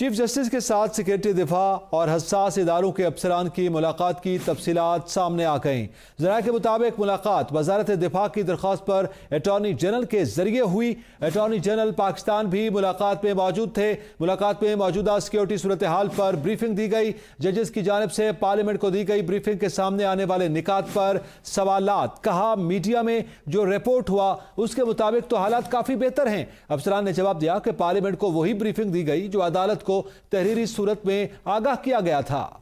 chief justice के साथ security दिफा और हसास इदारों के अफसरान की मुलाकात की तफसीत सामने आ गई जरा के मुताबिक मुलाकात वजारत दिफा की दरख्वास्त पर अटॉर्नी जनरल के जरिए हुई अटॉर्नी जनरल पाकिस्तान भी मुलाकात में मौजूद थे मुलाकात में मौजूदा सिक्योरिटी सूरत हाल पर ब्रीफिंग दी गई जजेस की जानब से पार्लियामेंट को दी गई ब्रीफिंग के सामने आने वाले निकात पर सवाल कहा मीडिया में जो रिपोर्ट हुआ उसके मुताबिक तो हालात काफ़ी बेहतर हैं अफसरान ने जवाब दिया कि पार्लियामेंट को वही ब्रीफिंग दी गई जो अदालत को तहरीरी सूरत में आगाह किया गया था